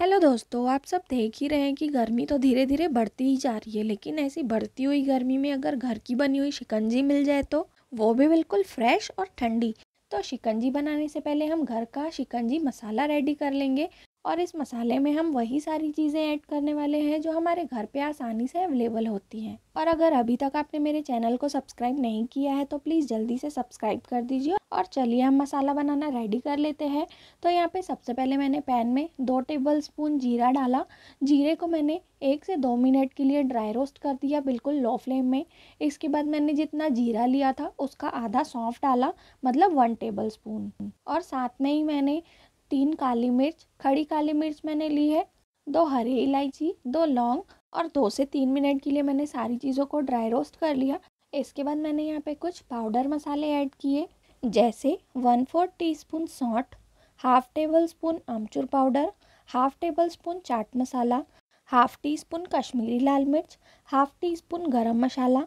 hello दोस्तों आप सब देख ही रहे हैं कि गर्मी तो धीरे धीरे बढ़ती ही जा रही है लेकिन ऐसी बढ़ती हुई गर्मी में अगर घर की बनी हुई शिकंजी मिल जाए तो वो भी बिल्कुल फ्रेश और ठंडी तो शिकंजी बनाने से पहले हम घर का शिकंजी मसाला रेडी कर लेंगे और इस मसाले में हम वही सारी चीज़ें ऐड करने वाले हैं जो हमारे घर पे आसानी से अवेलेबल होती हैं और अगर अभी तक आपने मेरे चैनल को सब्सक्राइब नहीं किया है तो प्लीज़ जल्दी से सब्सक्राइब कर दीजिए और चलिए हम मसाला बनाना रेडी कर लेते हैं तो यहाँ पे सबसे पहले मैंने पैन में दो टेबल स्पून जीरा डाला जीरे को मैंने एक से दो मिनट के लिए ड्राई रोस्ट कर दिया बिल्कुल लो फ्लेम में इसके बाद मैंने जितना जीरा लिया था उसका आधा सौंफ डाला मतलब वन टेबल स्पून और साथ में ही मैंने तीन काली मिर्च खड़ी काली मिर्च मैंने ली है दो हरी इलायची दो लौंग और दो से तीन मिनट के लिए मैंने सारी चीज़ों को ड्राई रोस्ट कर लिया इसके बाद मैंने यहाँ पे कुछ पाउडर मसाले ऐड किए जैसे वन फोर्थ टी स्पून सौंठ हाफ टेबल स्पून आमचूर पाउडर हाफ टेबल स्पून चाट मसाला हाफ टी स्पून कश्मीरी लाल मिर्च हाफ टी स्पून गरम मसाला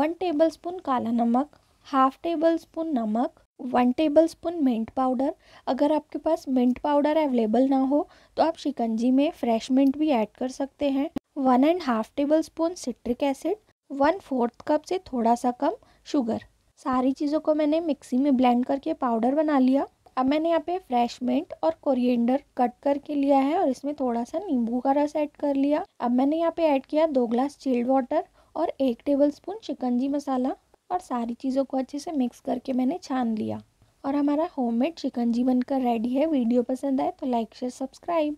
वन टेबल स्पून काला नमक हाफ टेबल स्पून नमक one tablespoon mint powder अगर आपके पास मिंट पाउडर अवेलेबल ना हो तो आप शिकंजी में फ्रेश मिंट भी ऐड कर सकते हैं one and half tablespoon citric acid one fourth cup से थोड़ा सा कम शुगर सारी चीज़ों को मैंने मिक्सी में ब्लेंड करके पाउडर बना लिया अब मैंने यहाँ पे फ्रेश मिंट और कोरिएंडर कट करके लिया है और इसमें थोड़ा सा नींबू का रस ऐड कर लिया अब मैंने यहाँ पे ऐड किया दो ग्लास चिल्ड वाटर और एक टेबल स्पून चिकनजी मसाला और सारी चीज़ों को अच्छे से मिक्स करके मैंने छान लिया और हमारा होममेड चिकन जी बनकर रेडी है वीडियो पसंद आए तो लाइक शेयर सब्सक्राइब